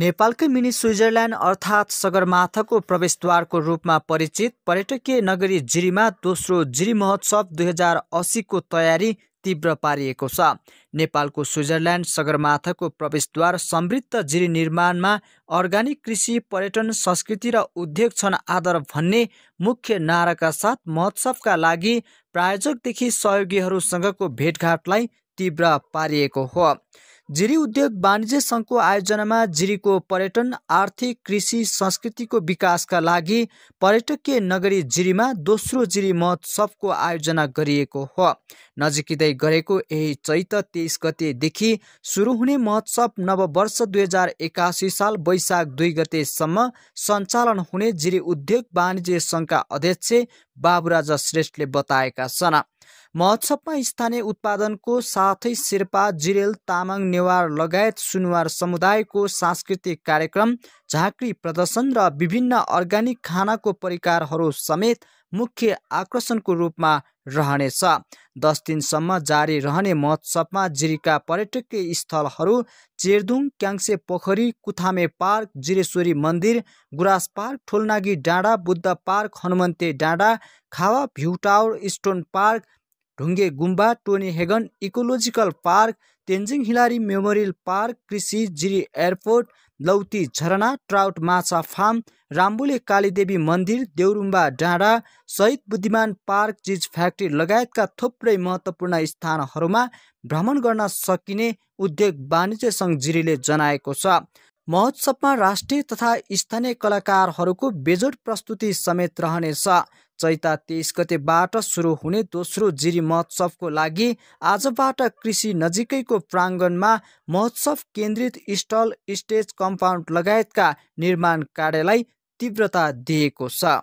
नेपालकै mini Switzerland अर्थात् सगरमाथाको प्रवेशद्वारको रूपमा परिचित पर्यटकीय नगरी जिरीमा दोस्रो जिरी महोत्सव दुई हजार असीको तयारी तीव्र पारिएको छ नेपालको स्विजरल्यान्ड सगरमाथाको प्रवेशद्वार समृद्ध जिरी निर्माणमा अर्ग्यानिक कृषि पर्यटन संस्कृति र उद्योग क्षण आधार भन्ने मुख्य नाराका साथ महोत्सवका लागि प्रायोजकदेखि सहयोगीहरूसँगको भेटघाटलाई तीव्र पारिएको हो जिरी उद्योग वाणिज्य सङ्घको आयोजनामा जिरीको पर्यटन आर्थिक कृषि संस्कृतिको विकासका लागि पर्यटकीय नगरी जिरीमा दोस्रो जिरी महोत्सवको आयोजना गरिएको हो नजिकै गरेको यही चैत तेइस गतेदेखि सुरु हुने महोत्सव नववर्ष दुई हजार एकासी साल वैशाख दुई गतेसम्म सञ्चालन हुने जिरी उद्योग वाणिज्य सङ्घका अध्यक्ष बाबुराजा श्रेष्ठले बताएका छन् महोत्सवमा स्थानीय उत्पादनको साथै शेर्पा जिरेल तामाङ नेवार लगायत सुनवार समुदायको सांस्कृतिक कार्यक्रम झाँक्री प्रदर्शन र विभिन्न अर्ग्यानिक खानाको परिकारहरू समेत मुख्य आकर्षणको रूपमा रहनेछ दस दिनसम्म जारी रहने महोत्सवमा जिरीका पर्यटकीय स्थलहरू चेर्दुङ क्याङ्से पोखरी कुथामे पार्क जिरेश्वरी मन्दिर गुरास पार्क ठोलनागी डाँडा बुद्ध पार्क हनुमन्ते डाँडा खावा भ्युटावर tower stone park Dhunge Gumba Toni Hagen ecological park Tenzing Hillary memorial park कृषि जिरी एयरपोर्ट लौती झरना ट्राउट माछा फार्म राम्बुले कालीदेवी मन्दिर देउरुम्बा डाँडा सहित बुद्धिमान पार्क चिज फ्याक्ट्री लगायतका थुप्रै महत्त्वपूर्ण स्थानहरूमा भ्रमण गर्न सकिने उद्योग वाणिज्य सङ्घ जिरीले जनाएको छ महोत्सवमा राष्ट्रिय तथा स्थानीय कलाकारहरूको बेजोड प्रस्तुति समेत रहनेछ चैता तेइस गतेबाट सुरु हुने दोस्रो जिरी महोत्सवको लागि आजबाट कृषि नजिकैको प्राङ्गणमा महोत्सव केन्द्रित स्टल स्टेज कम्पाउन्ड लगायतका निर्माण कार्यलाई तीव्रता दिएको छ